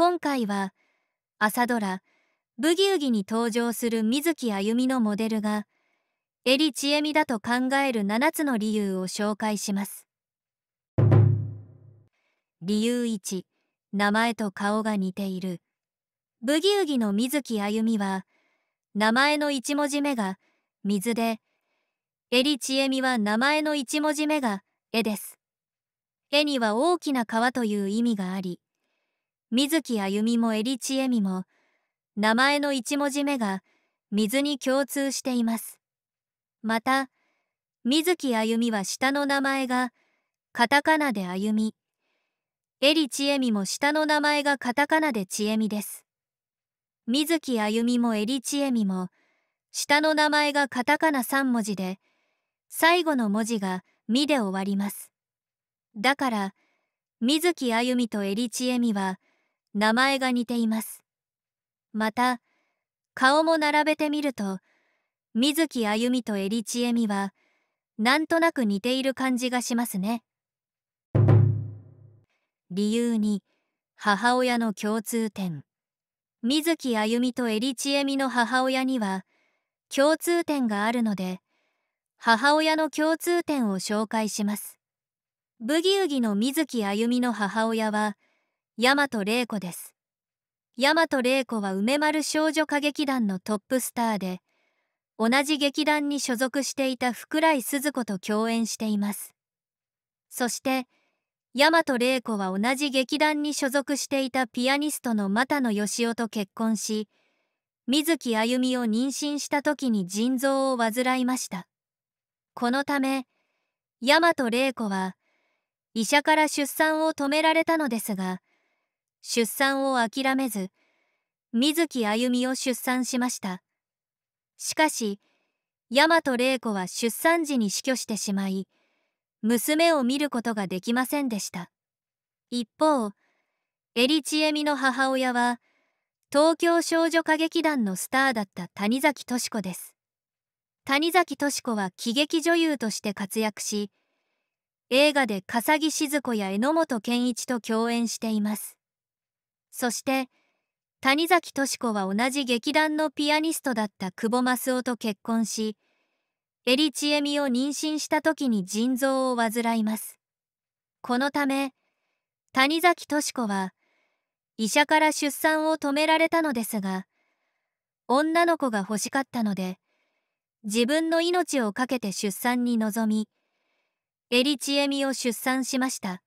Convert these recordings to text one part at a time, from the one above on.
今回は朝ドラ「ブギウギ」に登場する水木あゆみのモデルがエリチエミだと考える7つの理由を紹介します。理由1名前と顔が似ているブギウギの水木あゆみは名前の1文字目が水でエリチエミは名前の1文字目が絵です絵には大きな川という意味があり水木あゆみもエリチエミも名前の1文字目が水に共通していますまた水木あゆみは下の名前がカタカナであゆみエリチエミも下の名前がカタカナでちえみです水木あゆみもエリチエミも下の名前がカタカナ3文字で最後の文字が「み」で終わりますだから水木あゆみとエリチエミは「名前が似ていますまた顔も並べてみると水木あゆみとエリチエミはなんとなく似ている感じがしますね理由に母親の共通点水木あゆみとエリチエミの母親には共通点があるので母親の共通点を紹介しますブギウギの水木あゆみの母親は大和玲子です大和玲子は梅丸少女歌劇団のトップスターで同じ劇団に所属していた福来鈴子と共演していますそして大和玲子は同じ劇団に所属していたピアニストの又野義雄と結婚し水木あゆみを妊娠した時に腎臓を患いましたこのため大和玲子は医者から出産を止められたのですが出産を諦めず、水木あみを出産しました。しかし、大和玲子は出産時に死去してしまい、娘を見ることができませんでした。一方、エリチエミの母親は、東京少女歌劇団のスターだった谷崎敏子です。谷崎敏子は喜劇女優として活躍し、映画で笠木静子や榎本健一と共演しています。そして谷崎敏子は同じ劇団のピアニストだった久保益夫と結婚しエリチエミを妊娠した時に腎臓を患いますこのため谷崎敏子は医者から出産を止められたのですが女の子が欲しかったので自分の命を懸けて出産に臨みエリチエミを出産しました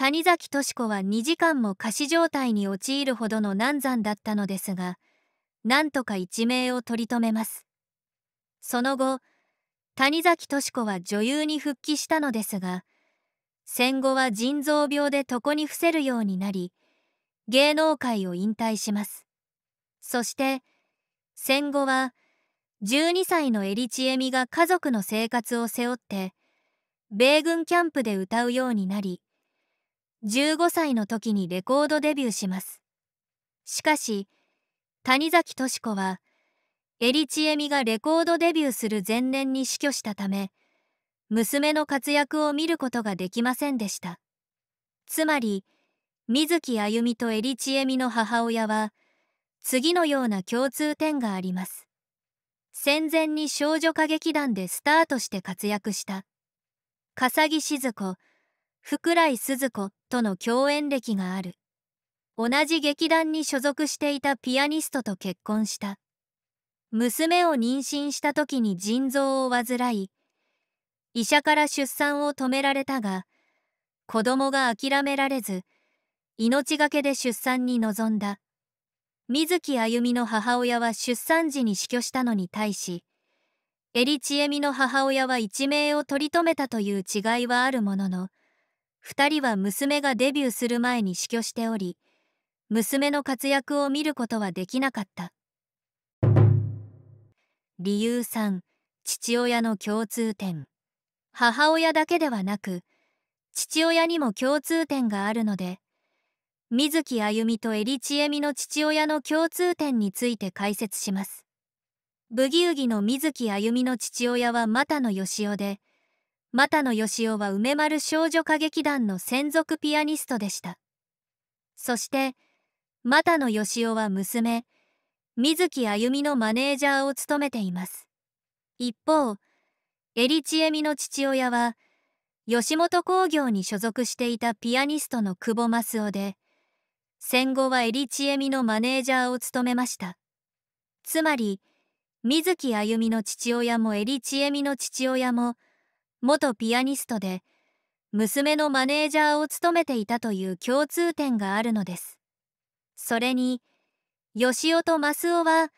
谷崎敏子は2時間も仮死状態に陥るほどの難産だったのですが、なんとか一命を取り留めます。その後、谷崎敏子は女優に復帰したのですが、戦後は腎臓病で床に伏せるようになり、芸能界を引退します。そして、戦後は、12歳のエリチエミが家族の生活を背負って、米軍キャンプで歌うようになり、15歳の時にレコードデビューしますしかし谷崎敏子はエリチエミがレコードデビューする前年に死去したため娘の活躍を見ることができませんでしたつまり水木あゆみとエリチエミの母親は次のような共通点があります戦前に少女歌劇団でスタートして活躍した笠木静子福来鈴子との共演歴がある同じ劇団に所属していたピアニストと結婚した娘を妊娠した時に腎臓を患い医者から出産を止められたが子供が諦められず命がけで出産に臨んだ水木あゆみの母親は出産時に死去したのに対しエリチエミの母親は一命を取り留めたという違いはあるものの2人は娘がデビューする前に死去しており娘の活躍を見ることはできなかった理由3父親の共通点母親だけではなく父親にも共通点があるので水木あゆみとエリチエミの父親の共通点について解説しますブギウギの水木あゆみの父親は又野義雄で又野義雄は梅丸少女歌劇団の専属ピアニストでしたそして又野義雄は娘水木あゆみのマネージャーを務めています一方エリチエミの父親は吉本興業に所属していたピアニストの久保益雄で戦後はエリチエミのマネージャーを務めましたつまり水木あゆみの父親もエリチエミの父親も元ピアニストで娘のマネージャーを務めていたという共通点があるのですそれに吉尾とマスオは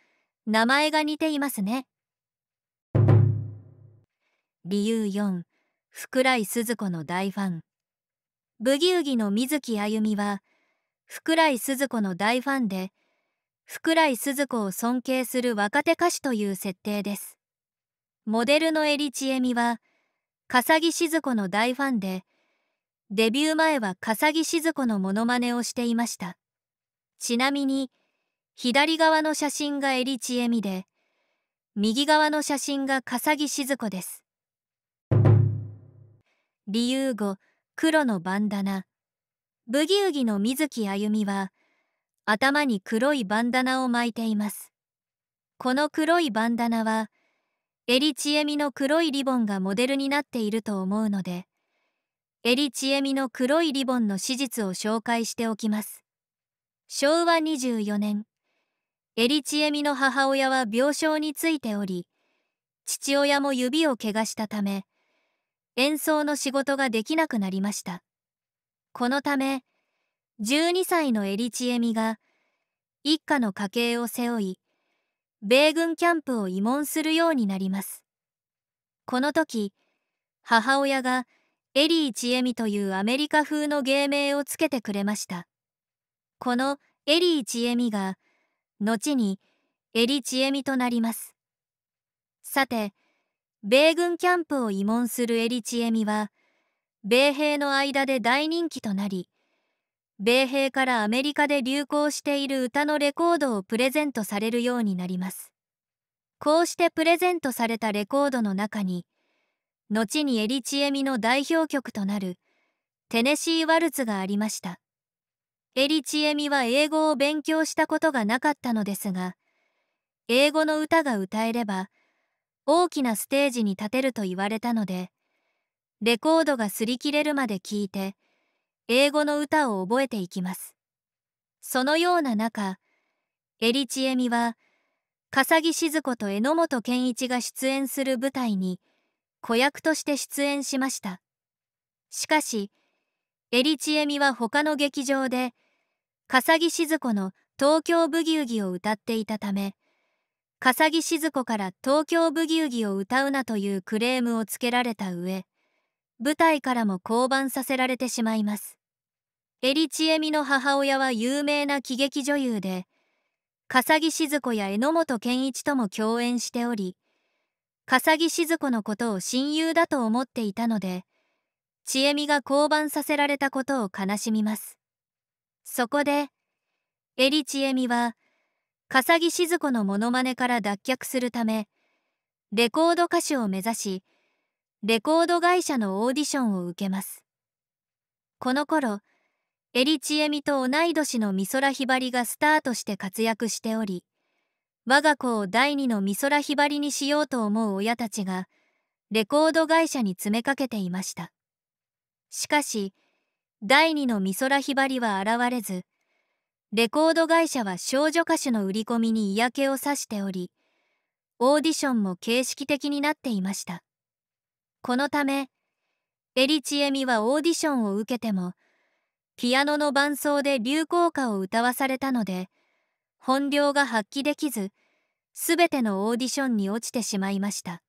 名前が似ていますね理由4福来鈴子の大ファンブギウギの水木あゆみは福来鈴子の大ファンで福来鈴子を尊敬する若手歌手という設定ですモデルのエリチエミは笠木静子の大ファンで、デビュー前は笠木静子のモノマネをしていました。ちなみに、左側の写真がエリチエミで、右側の写真が笠木静子です。理由5、黒のバンダナ。ブギウギの水木あゆみは、頭に黒いバンダナを巻いています。この黒いバンダナは、エリチエミの黒いリボンがモデルになっていると思うので、エリチエミの黒いリボンの史実を紹介しておきます。昭和24年、エリチエミの母親は病床についており、父親も指を怪我したため、演奏の仕事ができなくなりました。このため、12歳のエリチエミが、一家の家計を背負い、米軍キャンプを慰問するようになります。この時、母親がエリー・チエミというアメリカ風の芸名をつけてくれました。このエリー・チエミが、後にエリ・チエミとなります。さて、米軍キャンプを慰問するエリ・チエミは、米兵の間で大人気となり、米兵からアメリカで流行している歌のレコードをプレゼントされるようになります。こうしてプレゼントされたレコードの中に、後にエリチエミの代表曲となるテネシー・ワルツがありました。エリチエミは英語を勉強したことがなかったのですが、英語の歌が歌えれば大きなステージに立てると言われたので、レコードが擦り切れるまで聴いて、英語の歌を覚えていきます。そのような中、エリチエミは、笠木静子と榎本健一が出演する舞台に子役として出演しました。しかし、エリチエミは他の劇場で、笠木静子の東京ブギウギを歌っていたため、笠木静子から東京ブギウギを歌うなというクレームをつけられた上、舞台からも降板させられてしまいます。エリチエミの母親は有名な喜劇女優で、笠木静子や榎本健一とも共演しており、笠木静子のことを親友だと思っていたので、ちえみが降板させられたことを悲しみます。そこで、エリチエミは、笠木静子のモノマネから脱却するため、レコード歌手を目指し、レコード会社のオーディションを受けます。この頃、エリチエミと同い年の美空ひばりがスターとして活躍しており、我が子を第二の美空ひばりにしようと思う親たちが、レコード会社に詰めかけていました。しかし、第二の美空ひばりは現れず、レコード会社は少女歌手の売り込みに嫌気をさしており、オーディションも形式的になっていました。このため、エリチエミはオーディションを受けても、ピアノの伴奏で流行歌を歌わされたので本領が発揮できず全てのオーディションに落ちてしまいました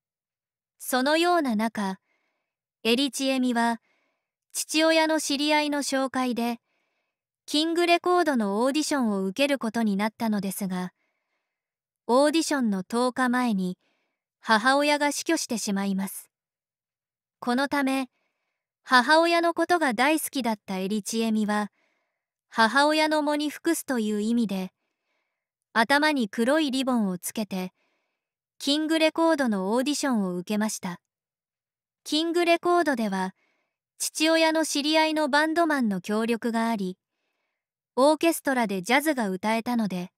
そのような中エリチエミは父親の知り合いの紹介でキングレコードのオーディションを受けることになったのですがオーディションの10日前に母親が死去してしまいますこのため母親のことが大好きだったエリチエミは、母親の喪に服すという意味で、頭に黒いリボンをつけて、キングレコードのオーディションを受けました。キングレコードでは、父親の知り合いのバンドマンの協力があり、オーケストラでジャズが歌えたので、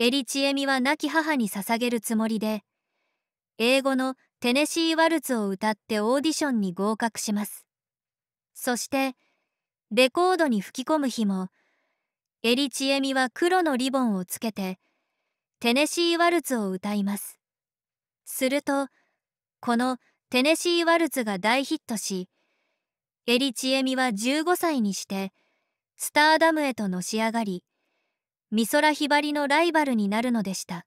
エリチエミは亡き母に捧げるつもりで、英語のテネシー・ワルツを歌ってオーディションに合格します。そして、レコードに吹き込む日も、エリチエミは黒のリボンをつけて、テネシー・ワルツを歌います。すると、このテネシー・ワルツが大ヒットし、エリチエミは15歳にして、スターダムへとのし上がり、美空ひばりのライバルになるのでした。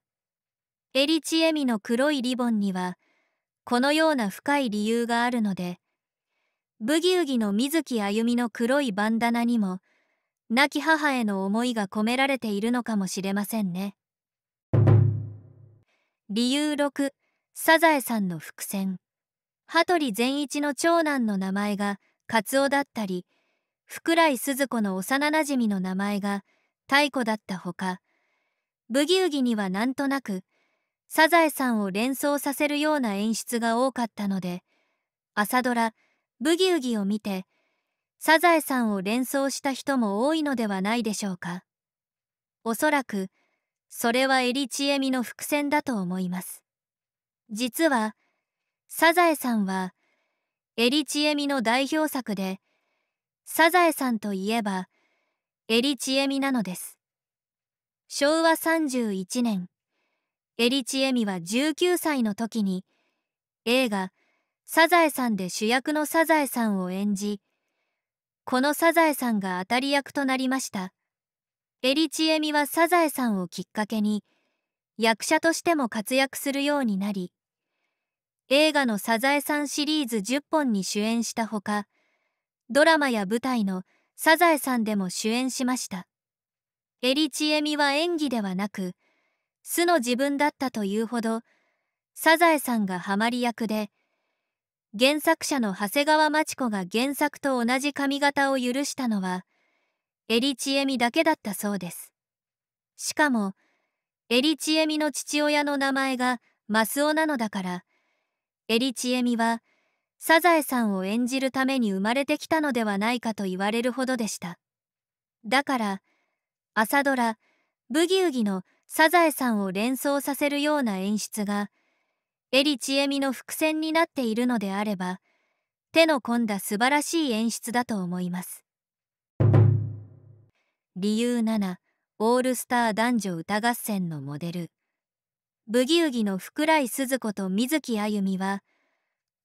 エリチエミの黒いリボンにはこのような深い理由があるのでブギウギの水木あゆみの黒いバンダナにも亡き母への思いが込められているのかもしれませんね理由6サザエさんの伏線羽鳥善一の長男の名前がカツオだったり福来鈴子の幼なじみの名前が太古だったほかブギウギにはなんとなくサザエさんを連想させるような演出が多かったので朝ドラ「ブギウギ」を見てサザエさんを連想した人も多いのではないでしょうかおそらくそれはエリチエミの伏線だと思います実はサザエさんはエリチエミの代表作でサザエさんといえばエリチエミなのです昭和31年エリチエミは19歳の時に映画「サザエさん」で主役のサザエさんを演じこのサザエさんが当たり役となりましたエリチエミはサザエさんをきっかけに役者としても活躍するようになり映画の「サザエさん」シリーズ10本に主演したほかドラマや舞台の「サザエさん」でも主演しましたエリチエミは演技ではなく素の自分だったというほどサザエさんがハマり役で原作者の長谷川町子が原作と同じ髪型を許したのはエリチエミだけだったそうですしかもエリチエミの父親の名前がマスオなのだからエリチエミはサザエさんを演じるために生まれてきたのではないかと言われるほどでしただから朝ドラ「ブギウギ」のサザエさんを連想させるような演出が、エリチエミの伏線になっているのであれば、手の込んだ素晴らしい演出だと思います。理由7、オールスター男女歌合戦のモデル。ブギウギの福来鈴子と水木あゆみは、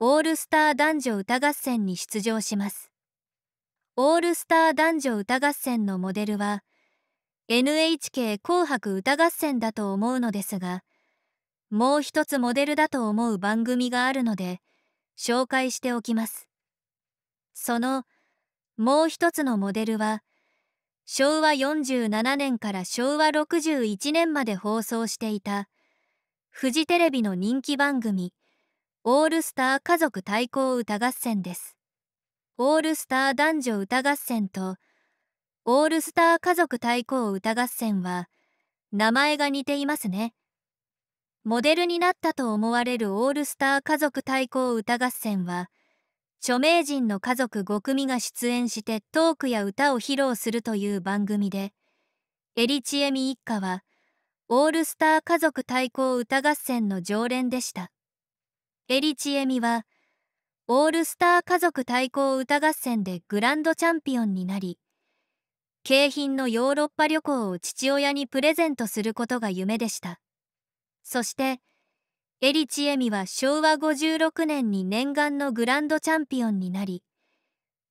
オールスター男女歌合戦に出場します。オールスター男女歌合戦のモデルは、NHK 紅白歌合戦だと思うのですが、もう一つモデルだと思う番組があるので、紹介しておきます。その、もう一つのモデルは、昭和47年から昭和61年まで放送していた、フジテレビの人気番組、オールスター家族対抗歌合戦です。オールスター男女歌合戦と、オールスター家族対抗歌合戦は、名前が似ていますね。モデルになったと思われるオールスター家族対抗歌合戦は、著名人の家族5組が出演してトークや歌を披露するという番組で、エリチエミ一家は、オールスター家族対抗歌合戦の常連でした。エリチエミは、オールスター家族対抗歌合戦でグランドチャンピオンになり、景品のヨーロッパ旅行を父親にプレゼントすることが夢でしたそしてエリチエミは昭和56年に念願のグランドチャンピオンになり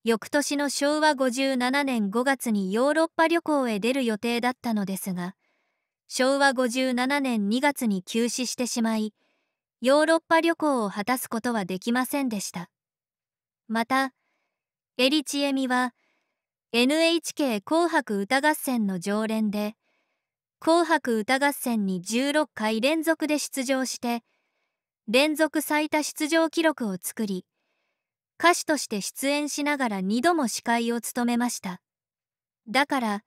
翌年の昭和57年5月にヨーロッパ旅行へ出る予定だったのですが昭和57年2月に休止してしまいヨーロッパ旅行を果たすことはできませんでしたまたエリチエミは「NHK 紅白歌合戦の常連で紅白歌合戦に16回連続で出場して連続最多出場記録を作り歌手として出演しながら2度も司会を務めましただから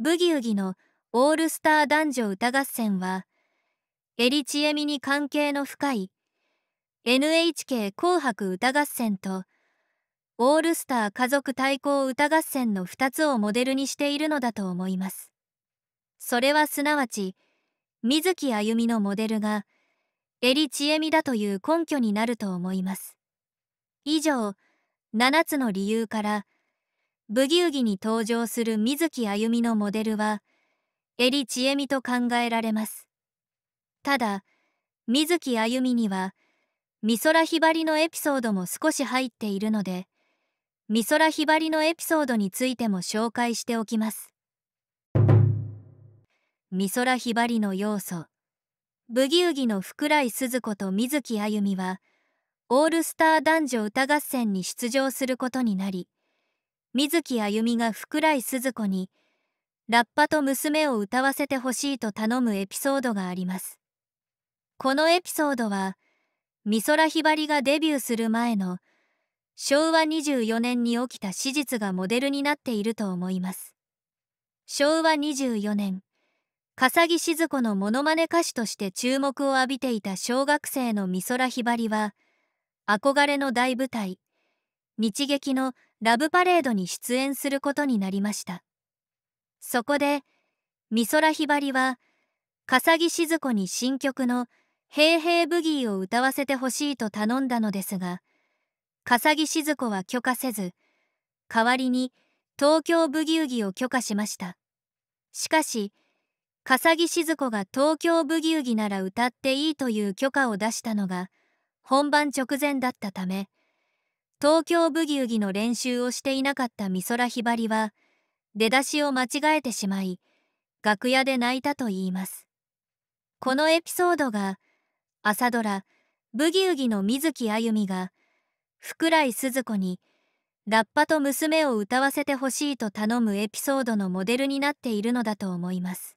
ブギウギのオールスター男女歌合戦はエリチエミに関係の深い NHK 紅白歌合戦とオールスター家族対抗歌合戦の2つをモデルにしているのだと思います。それはすなわち、水木あゆみのモデルが、エリチエミだという根拠になると思います。以上、7つの理由から、ブギウギに登場する水木あゆみのモデルは、エリチエミと考えられます。ただ、水木あゆみには、美空ひばりのエピソードも少し入っているので、美空ひばりのエピソードについても紹介しておきます美空ひばりの要素ブギウギの福来鈴子と水木あゆみはオールスター男女歌合戦に出場することになり水木あゆみが福来鈴子にラッパと娘を歌わせてほしいと頼むエピソードがありますこのエピソードは美空ひばりがデビューする前の「昭和24年に起きた史実がモデルになっていると思います昭和24年笠木静子のモノマネ歌手として注目を浴びていた小学生の美空ひばりは憧れの大舞台日劇のラブパレードに出演することになりましたそこで美空ひばりは笠木静子に新曲の「平平ブギー」を歌わせてほしいと頼んだのですが「笠木静子は許可せず代わりに東京ブギウギを許可しましたしかし笠木静子が東京ブギウギなら歌っていいという許可を出したのが本番直前だったため東京ブギウギの練習をしていなかった美空ひばりは出だしを間違えてしまい楽屋で泣いたといいますこのエピソードが朝ドラ「ブギウギ」の水木あゆみが福来鈴子にラッパと娘を歌わせてほしいと頼むエピソードのモデルになっているのだと思います。